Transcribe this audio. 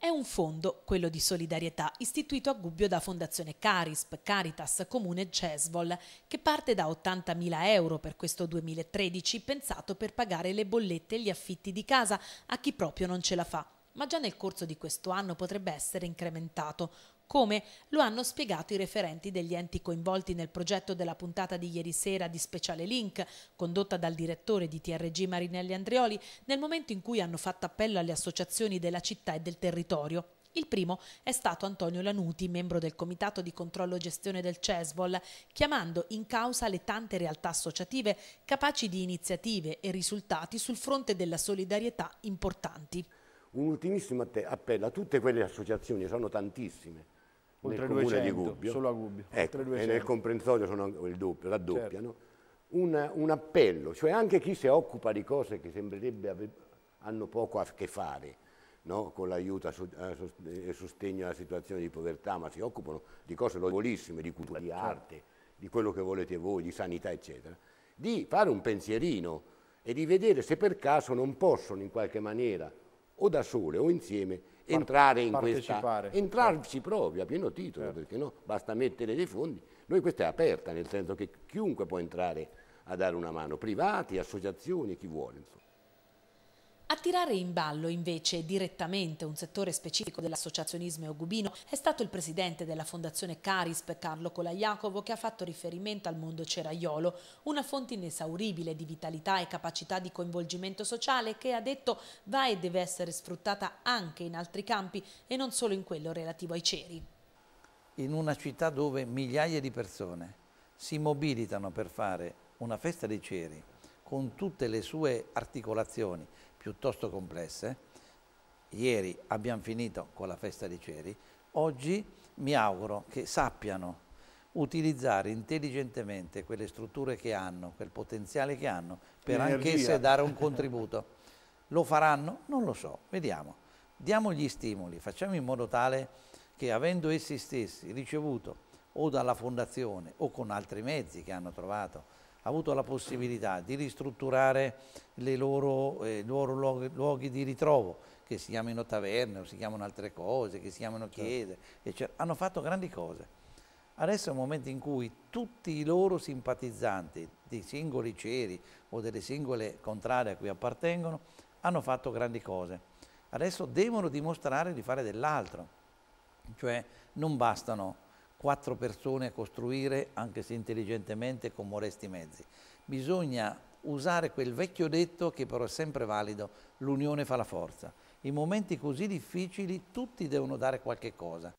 È un fondo, quello di solidarietà, istituito a Gubbio da Fondazione Carisp, Caritas, Comune Cesvol, che parte da 80.000 euro per questo 2013, pensato per pagare le bollette e gli affitti di casa a chi proprio non ce la fa. Ma già nel corso di questo anno potrebbe essere incrementato come lo hanno spiegato i referenti degli enti coinvolti nel progetto della puntata di ieri sera di Speciale Link, condotta dal direttore di TRG Marinelli Andrioli, nel momento in cui hanno fatto appello alle associazioni della città e del territorio. Il primo è stato Antonio Lanuti, membro del Comitato di Controllo e Gestione del CESVOL, chiamando in causa le tante realtà associative capaci di iniziative e risultati sul fronte della solidarietà importanti. Un ultimissimo appello a tutte quelle associazioni, sono tantissime, oltre nel 200, di Gubbio, solo a Gubbio, ecco, e nel comprensorio sono il doppio, raddoppiano, certo. un, un, appello, cioè anche chi si occupa di cose che sembrerebbe ave, hanno poco a che fare no? con l'aiuto e sostegno alla situazione di povertà, ma si occupano di cose lodevolissime, di cultura, di certo. arte, di quello che volete voi, di sanità, eccetera, di fare un pensierino e di vedere se per caso non possono in qualche maniera o da sole o insieme entrare in questa entrarci proprio a pieno titolo certo. perché no basta mettere dei fondi noi questa è aperta nel senso che chiunque può entrare a dare una mano privati associazioni chi vuole insomma. A tirare in ballo invece direttamente un settore specifico dell'associazionismo eugubino è stato il presidente della fondazione Carisp, Carlo Colaiacovo, che ha fatto riferimento al mondo ceraiolo, una fonte inesauribile di vitalità e capacità di coinvolgimento sociale che ha detto va e deve essere sfruttata anche in altri campi e non solo in quello relativo ai ceri. In una città dove migliaia di persone si mobilitano per fare una festa dei ceri con tutte le sue articolazioni, piuttosto complesse. Ieri abbiamo finito con la festa dei ceri, oggi mi auguro che sappiano utilizzare intelligentemente quelle strutture che hanno, quel potenziale che hanno, per anch'esse dare un contributo. Lo faranno? Non lo so, vediamo. Diamo gli stimoli, facciamo in modo tale che avendo essi stessi ricevuto o dalla fondazione o con altri mezzi che hanno trovato avuto la possibilità di ristrutturare eh, i loro, eh, loro luoghi, luoghi, di ritrovo, che si chiamino taverne, o si chiamano altre cose, che si chiamano certo. chiese, certo. hanno fatto grandi cose. Adesso è un momento in cui tutti i loro simpatizzanti, dei singoli ceri o delle singole contrarie a cui appartengono, hanno fatto grandi cose. Adesso devono dimostrare di fare dell'altro, cioè non bastano quattro persone a costruire, anche se intelligentemente, con molesti mezzi. Bisogna usare quel vecchio detto che però è sempre valido, l'unione fa la forza. In momenti così difficili tutti devono dare qualche cosa.